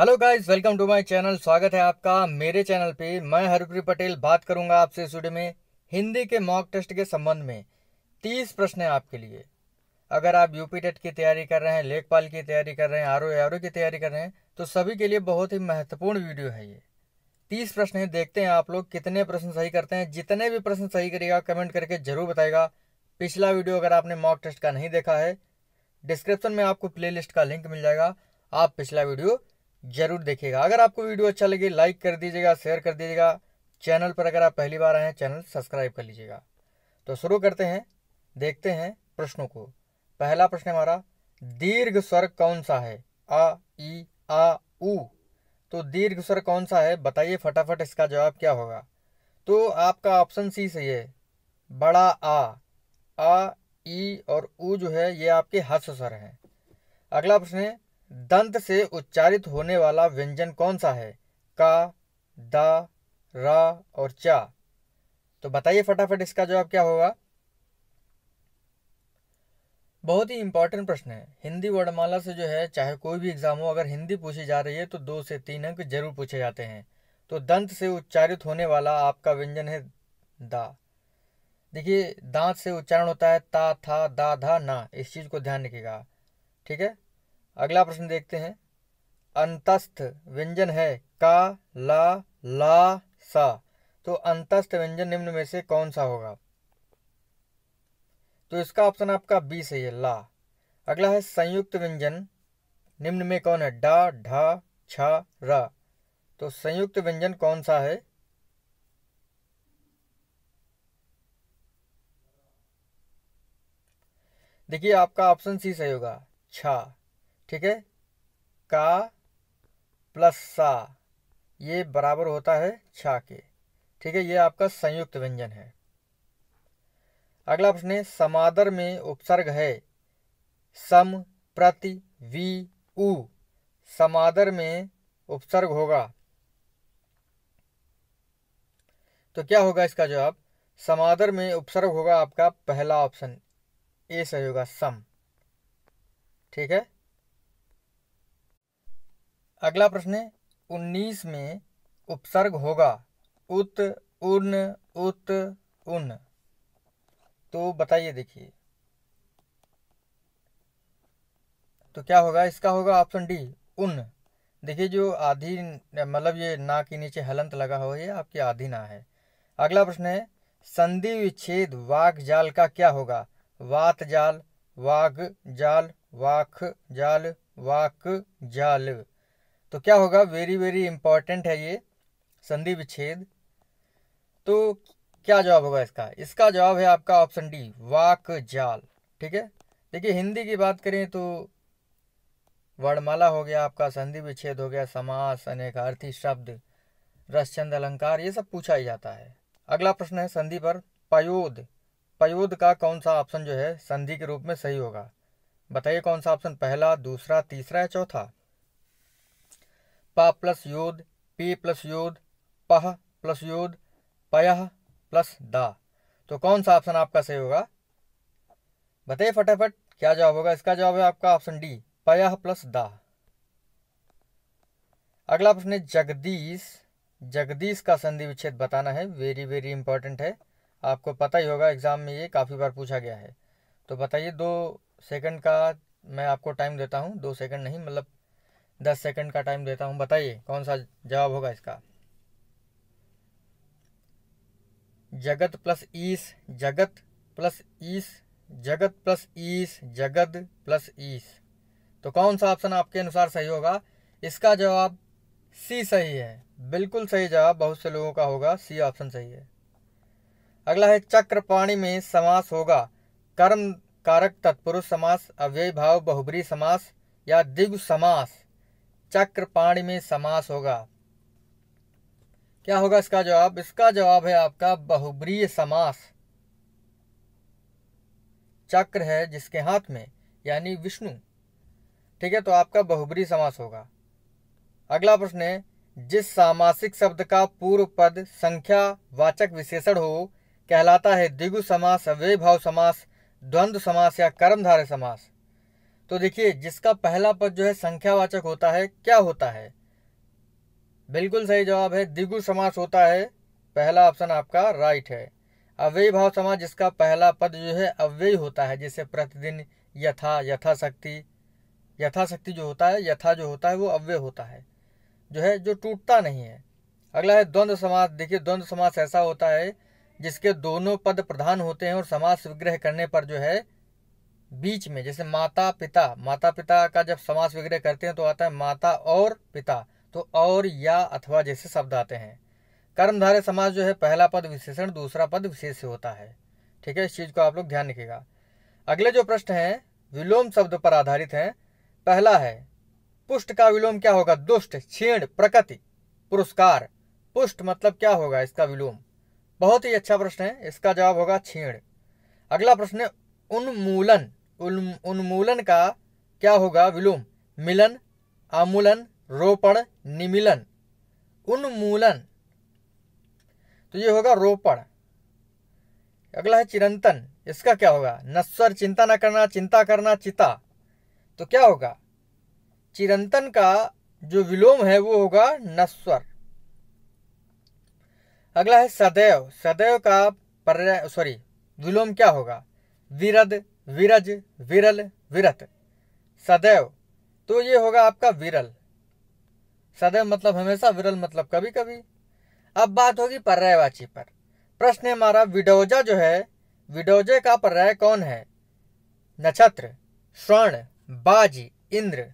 hello guys welcome to my channel स्वागत है आपका मेरे चैनल पे मैं हरप्रीत पटेल बात करूंगा आपसे इस वीडियो में हिंदी के मॉक टेस्ट के संबंध में तीस प्रश्न हैं आपके लिए अगर आप यूपी टेट की तैयारी कर रहे हैं लेखपाल की तैयारी कर रहे हैं आर ओ आर की तैयारी कर रहे हैं तो सभी के लिए बहुत ही महत्वपूर्ण वीडियो है ये तीस प्रश्न देखते हैं आप लोग कितने प्रश्न सही करते हैं जितने भी प्रश्न सही करेगा कमेंट करके जरूर बताएगा पिछला वीडियो अगर आपने मॉक टेस्ट का नहीं देखा है डिस्क्रिप्शन में आपको प्लेलिस्ट का लिंक मिल जाएगा आप पिछला वीडियो जरूर देखिएगा अगर आपको वीडियो अच्छा लगे लाइक कर दीजिएगा शेयर कर दीजिएगा चैनल पर अगर आप पहली बार आए हैं चैनल सब्सक्राइब कर लीजिएगा तो शुरू करते हैं देखते हैं प्रश्नों को पहला प्रश्न हमारा दीर्घ स्वर कौन सा है आ ई आ ऊ तो दीर्घ स्वर कौन सा है बताइए फटाफट इसका जवाब क्या होगा तो आपका ऑप्शन सी सही है बड़ा आ आ ई और ऊ जो है ये आपके हस्व स्वर हैं अगला प्रश्न है दंत से उच्चारित होने वाला व्यंजन कौन सा है का दा रा और चा तो बताइए फटाफट इसका जवाब क्या होगा बहुत ही इंपॉर्टेंट प्रश्न है हिंदी वर्णमाला से जो है चाहे कोई भी एग्जाम हो अगर हिंदी पूछी जा रही है तो दो से तीन अंक जरूर पूछे जाते हैं तो दंत से उच्चारित होने वाला आपका व्यंजन है दा देखिए दांत से उच्चारण होता है ता था दा धा ना इस चीज़ को ध्यान रखिएगा ठीक है अगला प्रश्न देखते हैं अंतस्थ व्यंजन है का ला ला सा तो अंतस्थ व्यंजन निम्न में से कौन सा होगा तो इसका ऑप्शन आपका बी सही है ला अगला है संयुक्त व्यंजन निम्न में कौन है डा ढा छा रा तो संयुक्त व्यंजन कौन सा है देखिए आपका ऑप्शन सी सही होगा छा ठीक है का प्लस सा ये बराबर होता है छा के ठीक है ये आपका संयुक्त व्यंजन है अगला प्रश्न है समादर में उपसर्ग है सम प्रति वी उ समादर में उपसर्ग होगा तो क्या होगा इसका जवाब समादर में उपसर्ग होगा आपका पहला ऑप्शन ए सही होगा सम ठीक है अगला प्रश्न है उन्नीस में उपसर्ग होगा उत उन उत उन तो बताइए देखिए तो क्या होगा इसका होगा ऑप्शन डी उन देखिए जो आधी मतलब ये ना के नीचे हलंत लगा हो ये आपकी आधी ना है अगला प्रश्न है संधि विच्छेद वाक जाल का क्या होगा वात जाल वाग जाल वाख जाल वाक जाल तो क्या होगा वेरी वेरी इंपॉर्टेंट है ये संधि विच्छेद तो क्या जवाब होगा इसका इसका जवाब है आपका ऑप्शन डी वाक जाल ठीक है देखिए हिंदी की बात करें तो वर्णमाला हो गया आपका संधि विच्छेद हो गया समास अनेक अर्थी शब्द रसचंद अलंकार ये सब पूछा ही जाता है अगला प्रश्न है संधि पर पयोद पयोद का कौन सा ऑप्शन जो है संधि के रूप में सही होगा बताइए कौन सा ऑप्शन पहला दूसरा तीसरा या चौथा पा प्लस योद पी प्लस योद पह प्लस योद पय प्लस द तो कौन सा ऑप्शन आपका सही होगा बताइए फटाफट क्या जवाब होगा इसका जवाब है आपका ऑप्शन डी पय प्लस द अगला प्रश्न है जगदीश जगदीश का संधि विच्छेद बताना है वेरी वेरी इंपॉर्टेंट है आपको पता ही होगा एग्जाम में ये काफ़ी बार पूछा गया है तो बताइए दो सेकंड का मैं आपको टाइम देता हूँ दो सेकंड नहीं मतलब दस सेकंड का टाइम देता हूँ बताइए कौन सा जवाब होगा इसका जगत प्लस ईस जगत प्लस ईस जगत प्लस ईस जगत प्लस ईस तो कौन सा ऑप्शन आपके अनुसार सही होगा इसका जवाब सी सही है बिल्कुल सही जवाब बहुत से लोगों का होगा सी ऑप्शन सही है अगला है चक्र पाणी में समास होगा कर्म कारक तत्पुरुष समास अव्यय भाव बहुबरी समास या दिग्व समास चक्रपाणी में समास होगा क्या होगा इसका जवाब इसका जवाब है आपका बहुब्रीय समास चक्र है जिसके हाथ में यानी विष्णु ठीक है तो आपका बहुब्री समास होगा अगला प्रश्न है जिस सामासिक शब्द का पूर्व पद संख्या वाचक विशेषण हो कहलाता है द्विगु समास अव्यय भाव समास द्वंद्व समास या कर्मधारय समास तो देखिए जिसका पहला पद जो है संख्यावाचक होता है क्या होता है बिल्कुल सही जवाब है दिगु समास होता है पहला ऑप्शन आपका राइट है अव्यय भाव समास जिसका पहला पद जो है अव्यय होता है जैसे प्रतिदिन यथा यथाशक्ति यथाशक्ति जो होता है यथा जो होता है वो अव्यय होता है जो है जो टूटता नहीं है अगला है द्वंद्व समास देखिए द्वंद्व समास ऐसा होता है जिसके दोनों पद प्रधान होते हैं और समास विग्रह करने पर जो है बीच में जैसे माता पिता माता पिता का जब समास वगैरह करते हैं तो आता है माता और पिता तो और या अथवा जैसे शब्द आते हैं कर्मधारय समास जो है पहला पद विशेषण दूसरा पद विशेष होता है ठीक है इस चीज़ को आप लोग ध्यान रखिएगा अगले जो प्रश्न है विलोम शब्द पर आधारित है पहला है पुष्ट का विलोम क्या होगा दुष्ट छीण प्रकृति पुरस्कार पुष्ट मतलब क्या होगा इसका विलोम बहुत ही अच्छा प्रश्न है इसका जवाब होगा छीण अगला प्रश्न है उन्मूलन उन्मूलन का क्या होगा विलोम मिलन आमूलन रोपण निमिलन उन्मूलन तो ये होगा रोपण अगला है चिरंतन इसका क्या होगा नस्वर चिंता न करना चिंता करना चिता तो क्या होगा चिरंतन का जो विलोम है वो होगा नस्वर अगला है सदैव सदैव का पर्याय सॉरी विलोम क्या होगा विरद विरज विरल विरत सदैव तो ये होगा आपका विरल सदैव मतलब हमेशा विरल मतलब कभी कभी अब बात होगी पर्यायवाची पर प्रश्न है हमारा विडोजा जो है विडोजे का पर्याय कौन है नक्षत्र स्वर्ण बाजी इंद्र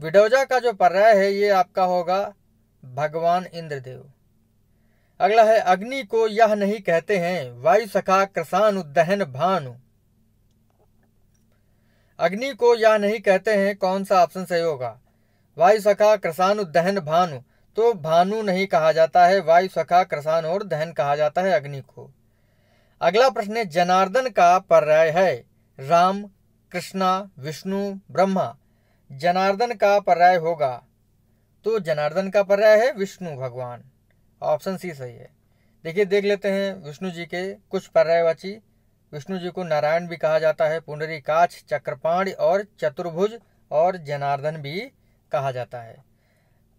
विडोजा का जो पर्याय है ये आपका होगा भगवान इंद्रदेव अगला है अग्नि को यह नहीं कहते हैं वायु सखा कृषान दहन भानु अग्नि को यह नहीं कहते हैं कौन सा ऑप्शन सही होगा वायु सखा कृषानु दहन भानु तो भानु नहीं कहा जाता है वायु सखा कृषान और दहन कहा जाता है अग्नि को अगला प्रश्न है जनार्दन का पर्याय है राम कृष्णा विष्णु ब्रह्मा जनार्दन का पर्याय होगा तो जनार्दन का पर्याय है विष्णु भगवान ऑप्शन सी सही है देखिए देख लेते हैं विष्णु जी के कुछ पर्यायवाची विष्णु जी को नारायण भी कहा जाता है पुनरी काछ चक्रपाण और चतुर्भुज और जनार्दन भी कहा जाता है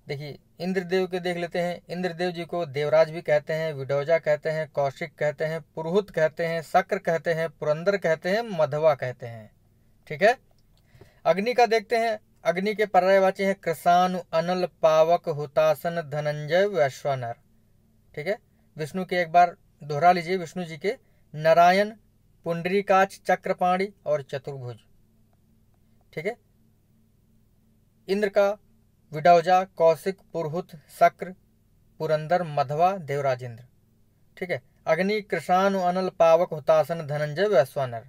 देखिए इंद्रदेव के देख लेते हैं इंद्रदेव जी को देवराज भी कहते हैं विडोजा कहते हैं कौशिक कहते हैं पुरोहित कहते हैं शक्र कहते हैं पुरंदर कहते हैं मधवा कहते हैं ठीक है अग्नि का देखते हैं अग्नि के पर्यायवाची हैं कृषाणु अनल पावक हुतासन धनंजय वैश्वानर ठीक है विष्णु के एक बार दोहरा लीजिए विष्णु जी के नारायण पुंडरीकाच चक्रपाणी और चतुर्भुज ठीक है इंद्र का विडौजा कौशिक पुरहुत शक्र पुरंदर मधवा देवराजेंद्र ठीक है अग्नि कृषाणु अनल पावक हुतासन धनंजय वैश्वानर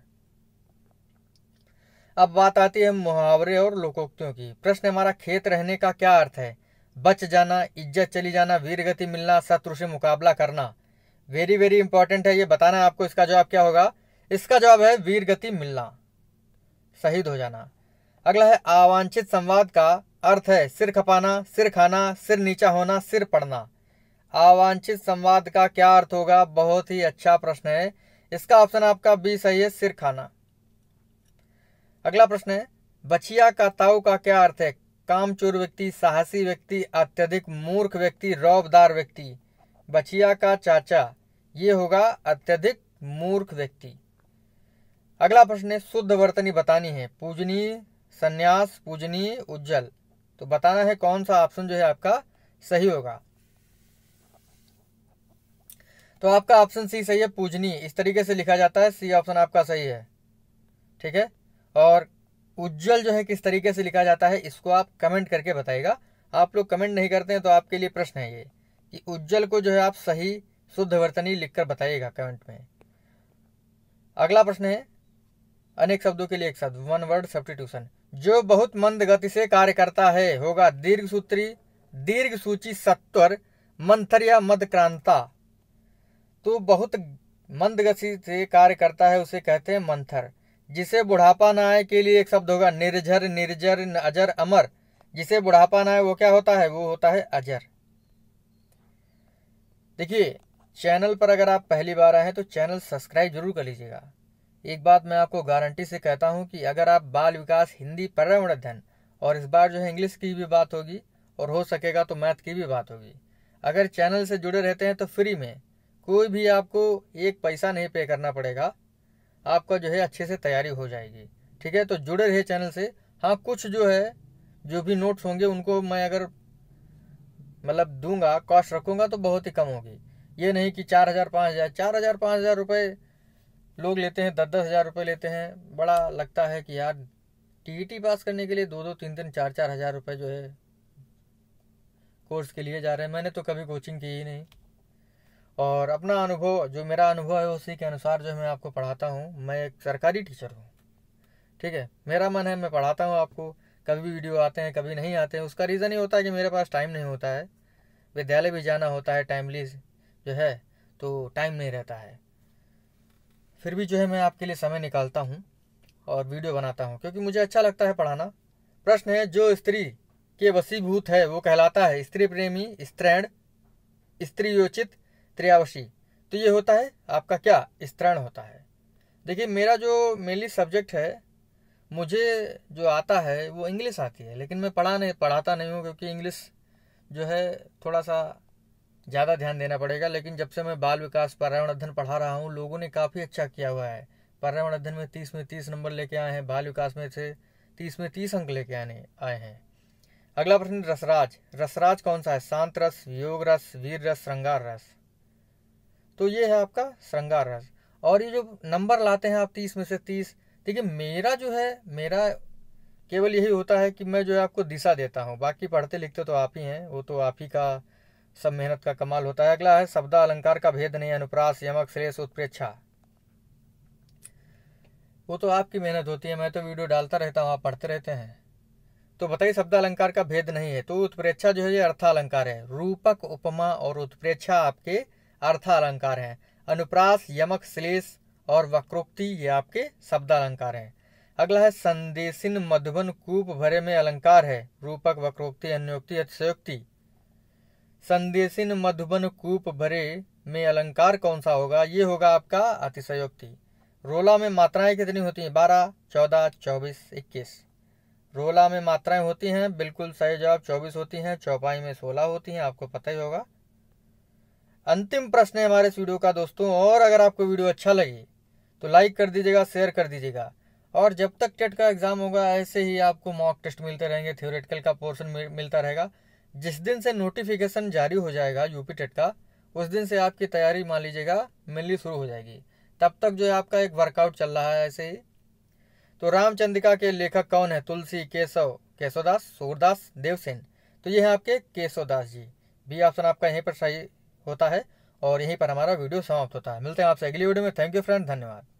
अब बात आती है मुहावरे और लोकोक्तियों की प्रश्न हमारा खेत रहने का क्या अर्थ है बच जाना इज्जत चली जाना वीरगति मिलना शत्रु से मुकाबला करना वेरी वेरी इंपॉर्टेंट है ये बताना है आपको इसका जवाब क्या होगा इसका जवाब है वीरगति मिलना शहीद हो जाना अगला है अवांछित संवाद का अर्थ है सिर खपाना सिर खाना सिर नीचा होना सिर पड़ना अवांछित संवाद का क्या अर्थ होगा बहुत ही अच्छा प्रश्न है इसका ऑप्शन आपका बी सही है सिर खाना अगला प्रश्न है बछिया का ताऊ का क्या अर्थ है कामचोर व्यक्ति साहसी व्यक्ति अत्यधिक मूर्ख व्यक्ति रौबदार व्यक्ति बचिया का चाचा ये होगा अत्यधिक मूर्ख व्यक्ति अगला प्रश्न है शुद्ध वर्तनी बतानी है पूजनीय संन्यास पूजनीय उज्जवल तो बताना है कौन सा ऑप्शन जो है आपका सही होगा तो आपका ऑप्शन सी सही है पूजनीय इस तरीके से लिखा जाता है सी ऑप्शन आपका सही है ठीक है और उज्जवल जो है किस तरीके से लिखा जाता है इसको आप कमेंट करके बताइएगा आप लोग कमेंट नहीं करते हैं तो आपके लिए प्रश्न है ये कि उज्जवल को जो है आप सही शुद्ध वर्तनी लिखकर बताइएगा कमेंट में अगला प्रश्न है अनेक शब्दों के लिए एक शब्द वन वर्ड सब्सटीट्यूशन जो बहुत मंद गति से कार्य करता है होगा दीर्घ सूत्री दीर्घ सूची सत्वर मंथर या क्रांता तो बहुत मंद गति से कार्य करता है उसे कहते हैं मंथर जिसे बुढ़ापा ना आए के लिए एक शब्द होगा निर्जर निर्जर अजर अमर जिसे बुढ़ापा ना आए वो क्या होता है वो होता है अजर देखिए चैनल पर अगर आप पहली बार आए हैं तो चैनल सब्सक्राइब जरूर कर लीजिएगा एक बात मैं आपको गारंटी से कहता हूं कि अगर आप बाल विकास हिंदी पर्यावरण अध्ययन और इस बार जो है इंग्लिश की भी बात होगी और हो सकेगा तो मैथ की भी बात होगी अगर चैनल से जुड़े रहते हैं तो फ्री में कोई भी आपको एक पैसा नहीं पे करना पड़ेगा आपका जो है अच्छे से तैयारी हो जाएगी ठीक है तो जुड़े रहे चैनल से हाँ कुछ जो है जो भी नोट्स होंगे उनको मैं अगर मतलब दूंगा कॉस्ट रखूंगा तो बहुत ही कम होगी ये नहीं कि चार हज़ार पाँच हज़ार चार हज़ार पाँच हज़ार रुपये लोग लेते हैं दस दस हज़ार रुपये लेते हैं बड़ा लगता है कि यार टीईटी e पास करने के लिए दो दो तीन तीन चार चार हज़ार रुपये जो है कोर्स के लिए जा रहे हैं मैंने तो कभी कोचिंग की ही नहीं और अपना अनुभव जो मेरा अनुभव है उसी के अनुसार जो मैं आपको पढ़ाता हूँ मैं एक सरकारी टीचर हूँ ठीक है मेरा मन है मैं पढ़ाता हूँ आपको कभी वीडियो आते हैं कभी नहीं आते हैं उसका रीज़न ही होता है कि मेरे पास टाइम नहीं होता है विद्यालय भी जाना होता है टाइमली जो है तो टाइम नहीं रहता है फिर भी जो है मैं आपके लिए समय निकालता हूँ और वीडियो बनाता हूँ क्योंकि मुझे अच्छा लगता है पढ़ाना प्रश्न है जो स्त्री के वसीभूत है वो कहलाता है स्त्री प्रेमी स्त्रैण स्त्री योचित त्रियावशी तो ये होता है आपका क्या स्तरण होता है देखिए मेरा जो मेनली सब्जेक्ट है मुझे जो आता है वो इंग्लिश आती है लेकिन मैं पढ़ा नहीं पढ़ाता नहीं हूँ क्योंकि इंग्लिश जो है थोड़ा सा ज़्यादा ध्यान देना पड़ेगा लेकिन जब से मैं बाल विकास पर्यावरण अध्ययन पढ़ा रहा हूँ लोगों ने काफ़ी अच्छा किया हुआ है पर्यावरण अध्ययन में तीस में तीस नंबर लेके आए हैं बाल विकास में से तीस में तीस अंक लेके आने आए हैं अगला प्रश्न रसराज रसराज कौन सा है शांत रस योग रस वीर रस श्रृंगार रस तो ये है आपका श्रृंगार रस और ये जो नंबर लाते हैं आप तीस में से तीस देखिए मेरा जो है मेरा केवल यही होता है कि मैं जो है आपको दिशा देता हूँ बाकी पढ़ते लिखते तो आप ही हैं वो तो आप ही का सब मेहनत का कमाल होता है अगला है शब्द अलंकार का भेद नहीं अनुप्रास यमक श्रेष उत्प्रेक्षा वो तो आपकी मेहनत होती है मैं तो वीडियो डालता रहता हूँ आप पढ़ते रहते हैं तो बताइए शब्द अलंकार का भेद नहीं है तो उत्प्रेक्षा जो है ये अर्थालंकार है रूपक उपमा और उत्प्रेक्षा आपके अर्थालंकार हैं अनुप्रास यमक श्लेष और वक्रोक्ति ये आपके शब्दालंकार हैं अगला है संदेशिन मधुबन कूप भरे में अलंकार है रूपक वक्रोक्ति अन्योक्ति अतिशयोक्ति संदेशिन मधुबन कूप भरे में अलंकार कौन सा होगा ये होगा आपका अतिशयोक्ति रोला में मात्राएं कितनी होती हैं बारह चौदह चौबीस इक्कीस रोला में मात्राएं होती हैं बिल्कुल सही जवाब चौबीस होती हैं चौपाई में सोलह होती हैं आपको पता ही होगा अंतिम प्रश्न है हमारे इस वीडियो का दोस्तों और अगर आपको वीडियो अच्छा लगे तो लाइक कर दीजिएगा शेयर कर दीजिएगा और जब तक टेट का एग्ज़ाम होगा ऐसे ही आपको मॉक टेस्ट मिलते रहेंगे थ्योरेटिकल का पोर्शन मिलता रहेगा जिस दिन से नोटिफिकेशन जारी हो जाएगा यूपी टेट का उस दिन से आपकी तैयारी मान लीजिएगा मिलनी शुरू हो जाएगी तब तक जो है आपका एक वर्कआउट चल रहा है ऐसे ही तो रामचंद्रिका के लेखक कौन है तुलसी केशव केशवदास सूरदास देवसेन तो ये हैं आपके केशवदास जी बी ऑप्शन आपका यहीं पर सही होता है और यहीं पर हमारा वीडियो समाप्त होता है मिलते हैं आपसे अगली वीडियो में थैंक यू फ्रेंड धन्यवाद